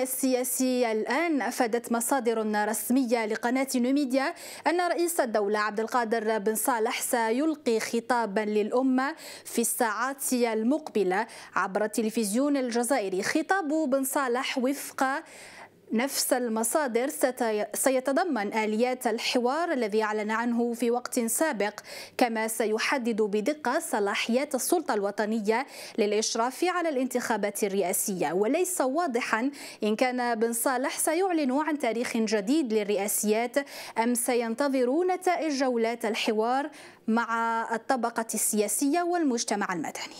السياسي الآن أفادت مصادر رسمية لقناة نوميديا أن رئيس الدولة عبد القادر بن صالح سيلقي خطابا للأمة في الساعات المقبلة عبر التلفزيون الجزائري خطاب بن صالح وفق نفس المصادر سيتضمن آليات الحوار الذي أعلن عنه في وقت سابق كما سيحدد بدقة صلاحيات السلطة الوطنية للإشراف على الانتخابات الرئاسية وليس واضحا إن كان بن صالح سيعلن عن تاريخ جديد للرئاسيات أم سينتظر نتائج جولات الحوار مع الطبقة السياسية والمجتمع المدني